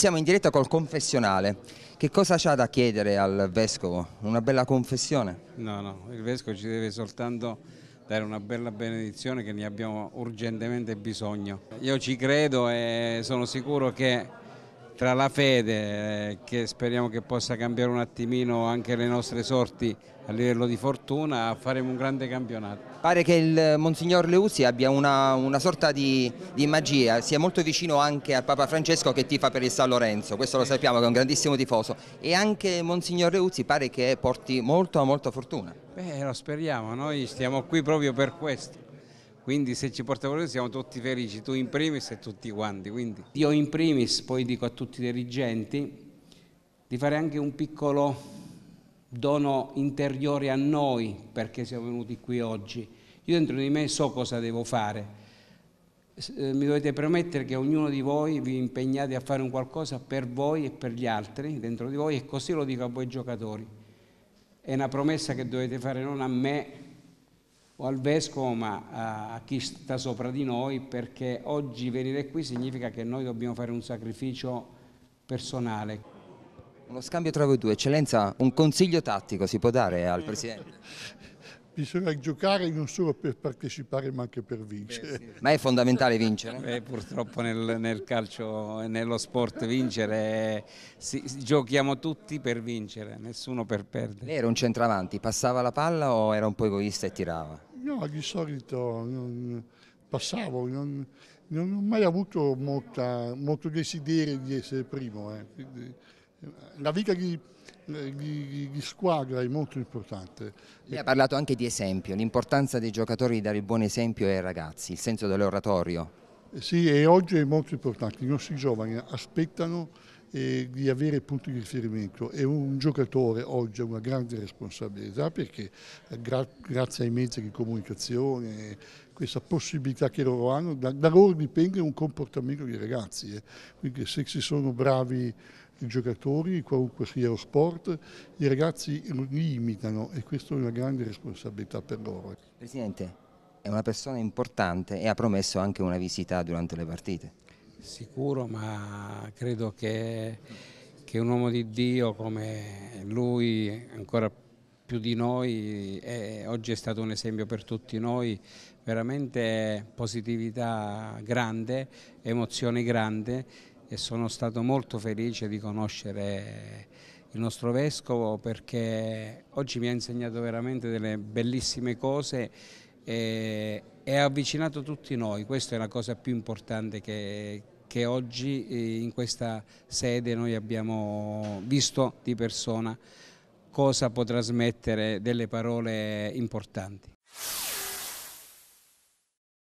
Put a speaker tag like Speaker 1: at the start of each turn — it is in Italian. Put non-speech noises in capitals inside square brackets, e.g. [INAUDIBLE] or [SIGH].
Speaker 1: Siamo in diretta col confessionale. Che cosa c'ha da chiedere al Vescovo? Una bella confessione?
Speaker 2: No, no, il Vescovo ci deve soltanto dare una bella benedizione che ne abbiamo urgentemente bisogno. Io ci credo e sono sicuro che tra la fede eh, che speriamo che possa cambiare un attimino anche le nostre sorti a livello di fortuna faremo un grande campionato.
Speaker 1: Pare che il Monsignor Leusi abbia una, una sorta di, di, magia, sia molto vicino anche al Papa Francesco che tifa per il San Lorenzo, questo lo sappiamo che è un grandissimo tifoso e anche Monsignor Leusi pare che porti molto molto fortuna.
Speaker 2: Beh lo speriamo, noi stiamo qui proprio per questo quindi se ci porta quello siamo tutti felici, tu in primis e tutti quanti. Quindi. Io in primis poi dico a tutti i dirigenti di fare anche un piccolo dono interiore a noi perché siamo venuti qui oggi. Io dentro di me so cosa devo fare. Eh, mi dovete promettere che ognuno di voi vi impegnate a fare un qualcosa per voi e per gli altri dentro di voi e così lo dico a voi giocatori. È una promessa che dovete fare non a me o al vescovo, ma a chi sta sopra di noi, perché oggi venire qui significa che noi dobbiamo fare un sacrificio
Speaker 3: personale.
Speaker 2: Uno
Speaker 1: scambio tra voi due, eccellenza, un consiglio tattico si può dare
Speaker 2: al Presidente?
Speaker 3: [LAUGHS] Bisogna giocare non solo per partecipare ma anche per vincere. Beh,
Speaker 2: sì. Ma è fondamentale vincere? Beh, purtroppo nel, nel, calcio e nello sport vincere, si, giochiamo tutti per vincere, nessuno per perdere. Lei era
Speaker 1: un centravanti, passava la palla o era un po' egoista e tirava?
Speaker 3: No, di solito non, passavo, non, non, ho mai avuto molta, molto desiderio di essere primo. Eh. eh la vita di, di, di, squadra è molto importante.
Speaker 1: Lei ha parlato anche di esempio, l'importanza dei giocatori di dare il buon esempio ai ragazzi, il senso dell'oratorio.
Speaker 3: Sì, e oggi è molto importante, i nostri giovani aspettano eh, di avere punti di riferimento e un giocatore oggi ha una grande responsabilità perché eh, gra grazie ai mezzi di comunicazione, questa possibilità che loro hanno, da, da loro dipende un comportamento dei ragazzi, eh. quindi se ci sono bravi i giocatori, qualunque sia lo sport, i ragazzi li imitano e questa è una grande responsabilità per loro. Ecco. Presidente,
Speaker 1: è una persona importante e ha promesso anche una visita durante le partite.
Speaker 3: Sicuro, ma credo
Speaker 2: che, che un uomo di Dio come lui, ancora più di noi, è, oggi è stato un esempio per tutti noi, veramente positività grande, emozioni grande e sono stato molto felice di conoscere il nostro Vescovo perché oggi mi ha insegnato veramente delle bellissime cose e, e ha avvicinato tutti noi, questa è la cosa più importante che, che oggi eh, in questa sede noi abbiamo visto di persona cosa può trasmettere delle parole importanti.